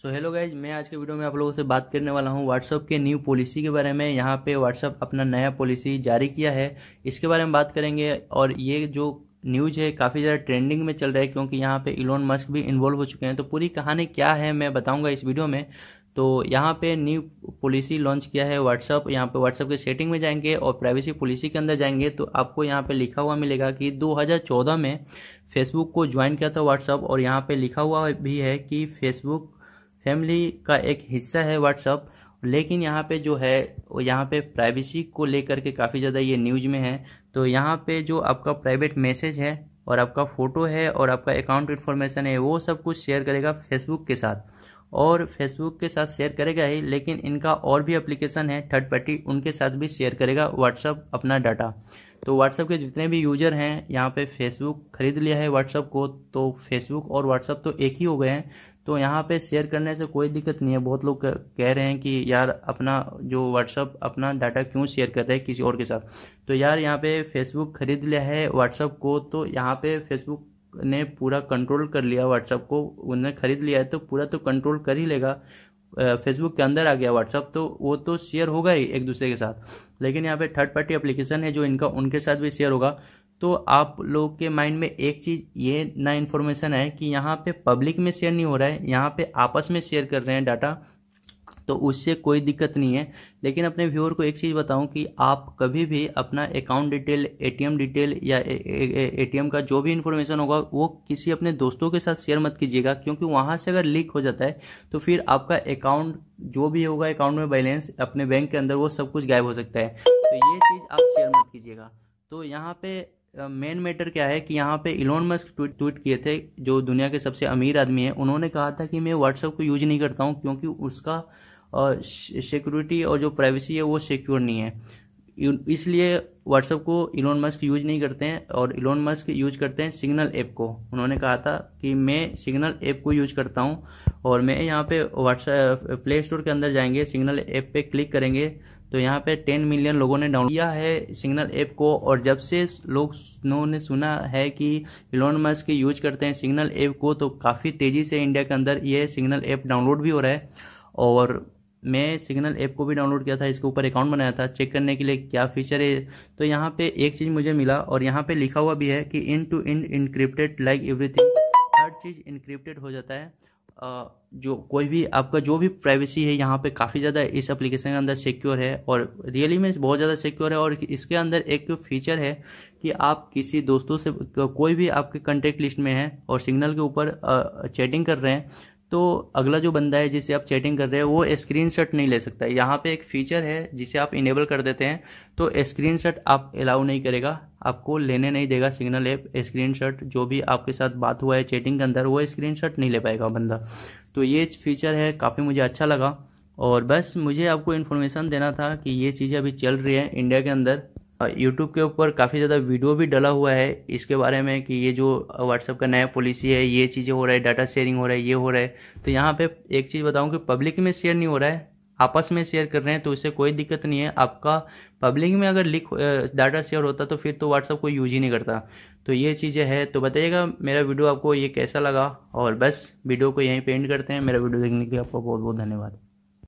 so hello guys मैं आज के वीडियो में आप लोगों से बात करने वाला हूँ व्हाट्सअप के न्यू पॉलिसी के बारे में यहाँ पे व्हाट्सअप अपना नया पॉलिसी जारी किया है इसके बारे में बात करेंगे और ये जो न्यूज है काफ़ी ज़्यादा ट्रेंडिंग में चल रहा है क्योंकि यहाँ पे इलोन मस्क भी इन्वॉल्व हो चुके हैं तो पूरी कहानी क्या है मैं बताऊँगा इस वीडियो में तो यहाँ पे न्यू पॉलिसी लॉन्च किया है व्हाट्सअप यहाँ पे व्हाट्सअप के सेटिंग में जाएंगे और प्राइवेसी पॉलिसी के अंदर जाएंगे तो आपको यहाँ पे लिखा हुआ मिलेगा कि 2014 में फेसबुक को ज्वाइन किया था व्हाट्सअप और यहाँ पे लिखा हुआ भी है कि फेसबुक फैमिली का एक हिस्सा है व्हाट्सअप लेकिन यहाँ पे जो है यहाँ पे प्राइवेसी को लेकर के काफ़ी ज़्यादा ये न्यूज में है तो यहाँ पे जो आपका प्राइवेट मैसेज है और आपका फ़ोटो है और आपका अकाउंट इन्फॉर्मेशन है वो सब कुछ शेयर करेगा फेसबुक के साथ और फेसबुक के साथ शेयर करेगा ही लेकिन इनका और भी एप्लीकेशन है थर्ड पार्टी उनके साथ भी शेयर करेगा व्हाट्सअप अपना डाटा तो व्हाट्सअप के जितने भी यूजर हैं यहाँ पे फेसबुक खरीद लिया है व्हाट्सअप को तो फेसबुक और व्हाट्सअप तो एक ही हो गए हैं तो यहाँ पे शेयर करने से कोई दिक्कत नहीं है बहुत लोग कह रहे हैं कि यार अपना जो व्हाट्सअप अपना डाटा क्यों शेयर कर रहे हैं किसी और के साथ तो यार यहाँ पे फेसबुक खरीद लिया है व्हाट्सअप को तो यहाँ पे फेसबुक ने पूरा कंट्रोल कर लिया व्हाट्सएप को उन्हें खरीद लिया है तो पूरा तो कंट्रोल कर ही लेगा फेसबुक के अंदर आ गया व्हाट्सअप तो वो तो शेयर होगा ही एक दूसरे के साथ लेकिन यहाँ पे थर्ड पार्टी एप्लीकेशन है जो इनका उनके साथ भी शेयर होगा तो आप लोग के माइंड में एक चीज़ ये ना इन्फॉर्मेशन है कि यहाँ पे पब्लिक में शेयर नहीं हो रहा है यहाँ पे आपस में शेयर कर रहे हैं डाटा तो उससे कोई दिक्कत नहीं है लेकिन अपने व्यूअर को एक चीज़ बताऊं कि आप कभी भी अपना अकाउंट डिटेल एटीएम डिटेल या एटीएम का जो भी इन्फॉर्मेशन होगा वो किसी अपने दोस्तों के साथ शेयर मत कीजिएगा क्योंकि वहाँ से अगर लीक हो जाता है तो फिर आपका अकाउंट जो भी होगा अकाउंट में बैलेंस अपने बैंक के अंदर वो सब कुछ गायब हो सकता है तो ये चीज़ आप शेयर मत कीजिएगा तो यहाँ पे मेन मैटर क्या है कि यहाँ पे इलोन मस्क ट्वीट ट्वीट किए थे जो दुनिया के सबसे अमीर आदमी है उन्होंने कहा था कि मैं व्हाट्सएप को यूज नहीं करता हूँ क्योंकि उसका सिक्योरिटी और जो प्राइवेसी है वो सिक्योर नहीं है इसलिए व्हाट्सएप को इलोन मस्क यूज नहीं करते हैं और इलोन मस्क यूज करते हैं सिग्नल ऐप को उन्होंने कहा था कि मैं सिग्नल ऐप को यूज करता हूँ और मैं यहाँ पे व्हाट्सएप प्ले स्टोर के अंदर जाएंगे सिग्नल ऐप पे क्लिक करेंगे तो यहाँ पे टेन मिलियन लोगों ने डाउनलोड किया है सिग्नल ऐप को और जब से लोगों ने सुना है कि इलोन मस्क यूज करते हैं सिग्नल ऐप को तो काफ़ी तेज़ी से इंडिया के अंदर ये सिग्नल ऐप डाउनलोड भी हो रहा है और मैं सिग्नल ऐप को भी डाउनलोड किया था इसके ऊपर अकाउंट बनाया था चेक करने के लिए क्या फीचर है तो यहाँ पे एक चीज़ मुझे मिला और यहाँ पे लिखा हुआ भी है कि end to end encrypted like everything हर चीज़ इनक्रिप्टेड हो जाता है जो कोई भी आपका जो भी प्राइवेसी है यहाँ पे काफ़ी ज़्यादा इस एप्लीकेशन के अंदर सिक्योर है और रियली में बहुत ज़्यादा सिक्योर है और इसके अंदर एक फीचर है कि आप किसी दोस्तों से कोई भी आपके कॉन्टेक्ट लिस्ट में है और सिग्नल के ऊपर चैटिंग कर रहे हैं तो अगला जो बंदा है जिसे आप चैटिंग कर रहे हैं वो स्क्रीन नहीं ले सकता यहाँ पे एक फीचर है जिसे आप इनेबल कर देते हैं तो स्क्रीन आप अलाउ नहीं करेगा आपको लेने नहीं देगा सिग्नल ऐप स्क्रीन जो भी आपके साथ बात हुआ है चैटिंग के अंदर वो स्क्रीन नहीं ले पाएगा बंदा तो ये फीचर है काफ़ी मुझे अच्छा लगा और बस मुझे आपको इन्फॉर्मेशन देना था कि ये चीज़ें अभी चल रही हैं इंडिया के अंदर यूट्यूब के ऊपर काफ़ी ज़्यादा वीडियो भी डला हुआ है इसके बारे में कि ये जो व्हाट्सअप का नया पॉलिसी है ये चीज़ें हो रहा है डाटा शेयरिंग हो रहा है ये हो रहा है तो यहाँ पे एक चीज़ बताऊँ कि पब्लिक में शेयर नहीं हो रहा है आपस में शेयर कर रहे हैं तो इससे कोई दिक्कत नहीं है आपका पब्लिक में अगर लिख डाटा शेयर होता तो फिर तो व्हाट्सअप को यूज ही नहीं करता तो ये चीज़ें हैं तो बताइएगा मेरा वीडियो आपको ये कैसा लगा और बस वीडियो को यहीं पेंट करते हैं मेरा वीडियो देखने के लिए आपका बहुत बहुत धन्यवाद